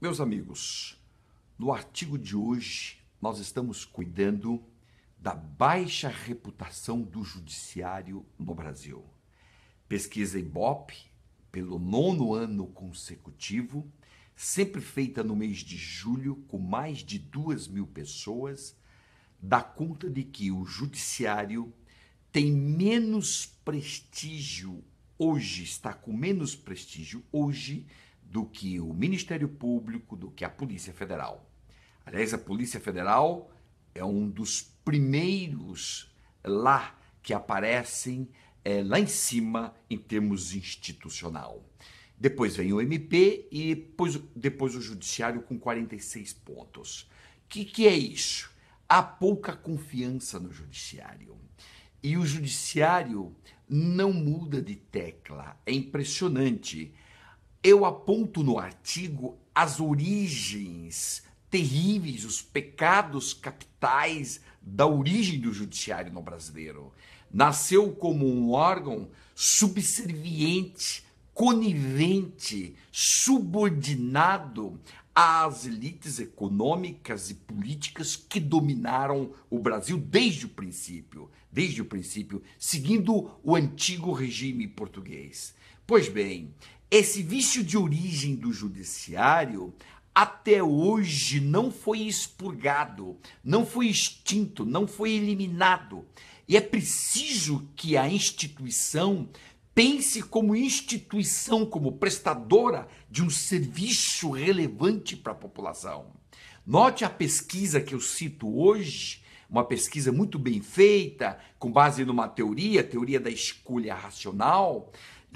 Meus amigos, no artigo de hoje nós estamos cuidando da baixa reputação do judiciário no Brasil. Pesquisa Ibope, pelo nono ano consecutivo, sempre feita no mês de julho com mais de duas mil pessoas, dá conta de que o judiciário tem menos prestígio hoje, está com menos prestígio hoje do que o Ministério Público, do que a Polícia Federal. Aliás, a Polícia Federal é um dos primeiros lá que aparecem é, lá em cima em termos institucional. Depois vem o MP e depois, depois o Judiciário com 46 pontos. O que, que é isso? Há pouca confiança no Judiciário. E o Judiciário não muda de tecla. É impressionante. Eu aponto no artigo as origens terríveis, os pecados capitais da origem do judiciário no brasileiro. Nasceu como um órgão subserviente, conivente, subordinado às elites econômicas e políticas que dominaram o Brasil desde o princípio, desde o princípio, seguindo o antigo regime português. Pois bem, esse vício de origem do judiciário até hoje não foi expurgado, não foi extinto, não foi eliminado. E é preciso que a instituição pense como instituição, como prestadora de um serviço relevante para a população. Note a pesquisa que eu cito hoje, uma pesquisa muito bem feita, com base numa teoria, a teoria da escolha racional,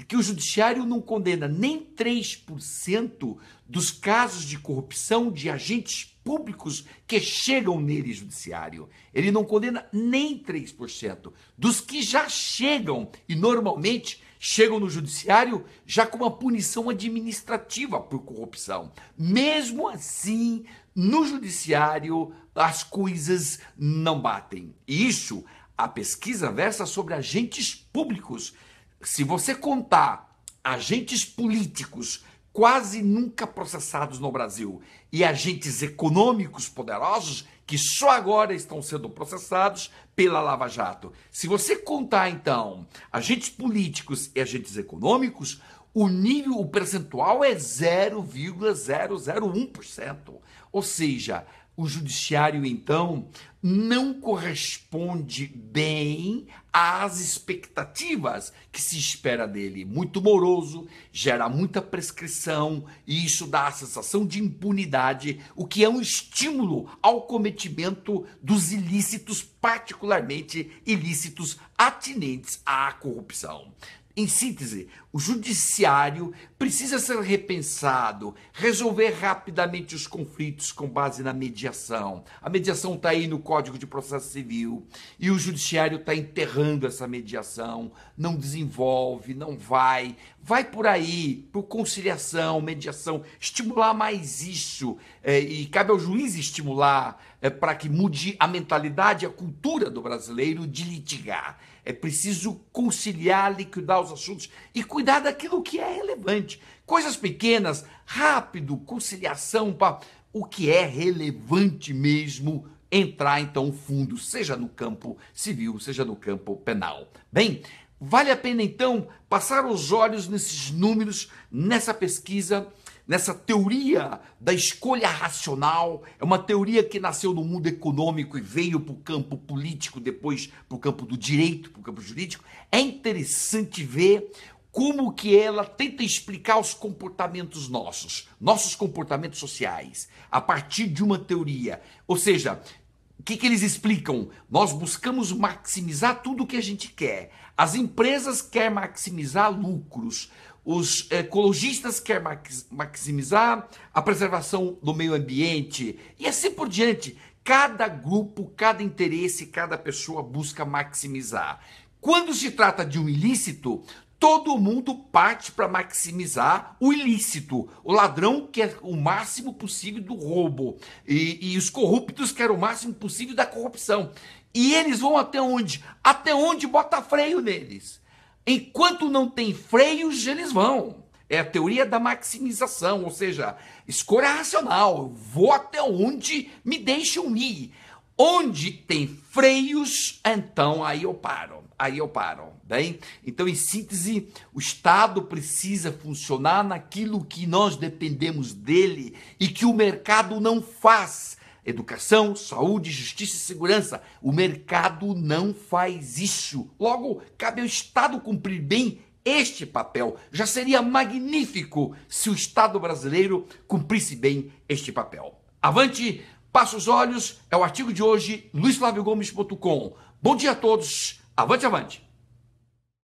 que o judiciário não condena nem 3% dos casos de corrupção de agentes públicos que chegam nele, judiciário. Ele não condena nem 3% dos que já chegam e normalmente chegam no judiciário já com uma punição administrativa por corrupção. Mesmo assim, no judiciário as coisas não batem. E isso a pesquisa versa sobre agentes públicos se você contar agentes políticos quase nunca processados no Brasil e agentes econômicos poderosos que só agora estão sendo processados pela Lava Jato. Se você contar então agentes políticos e agentes econômicos, o nível, o percentual é 0,001%. Ou seja, o judiciário, então, não corresponde bem às expectativas que se espera dele. Muito moroso, gera muita prescrição e isso dá a sensação de impunidade, o que é um estímulo ao cometimento dos ilícitos, particularmente ilícitos atinentes à corrupção. Em síntese, o judiciário precisa ser repensado, resolver rapidamente os conflitos com base na mediação. A mediação está aí no Código de Processo Civil e o judiciário está enterrando essa mediação, não desenvolve, não vai. Vai por aí, por conciliação, mediação, estimular mais isso. É, e cabe ao juiz estimular é, para que mude a mentalidade, a cultura do brasileiro de litigar é preciso conciliar, liquidar os assuntos e cuidar daquilo que é relevante. Coisas pequenas, rápido, conciliação, o que é relevante mesmo entrar então fundo, seja no campo civil, seja no campo penal. Bem, vale a pena então passar os olhos nesses números, nessa pesquisa nessa teoria da escolha racional, é uma teoria que nasceu no mundo econômico e veio para o campo político, depois para o campo do direito, para o campo jurídico. É interessante ver como que ela tenta explicar os comportamentos nossos, nossos comportamentos sociais, a partir de uma teoria. Ou seja, o que, que eles explicam? Nós buscamos maximizar tudo o que a gente quer. As empresas querem maximizar lucros. Os ecologistas querem maximizar a preservação do meio ambiente. E assim por diante. Cada grupo, cada interesse, cada pessoa busca maximizar. Quando se trata de um ilícito, todo mundo parte para maximizar o ilícito. O ladrão quer é o máximo possível do roubo. E, e os corruptos querem o máximo possível da corrupção. E eles vão até onde? Até onde bota freio neles. Enquanto não tem freios, eles vão. É a teoria da maximização, ou seja, escolha racional. Vou até onde me deixam ir. Onde tem freios, então aí eu paro. Aí eu paro, bem? Então, em síntese, o Estado precisa funcionar naquilo que nós dependemos dele e que o mercado não faz. Educação, saúde, justiça e segurança. O mercado não faz isso. Logo, cabe ao Estado cumprir bem este papel. Já seria magnífico se o Estado brasileiro cumprisse bem este papel. Avante! Passa os olhos, é o artigo de hoje, luisflaviogomes.com. Bom dia a todos, avante, avante!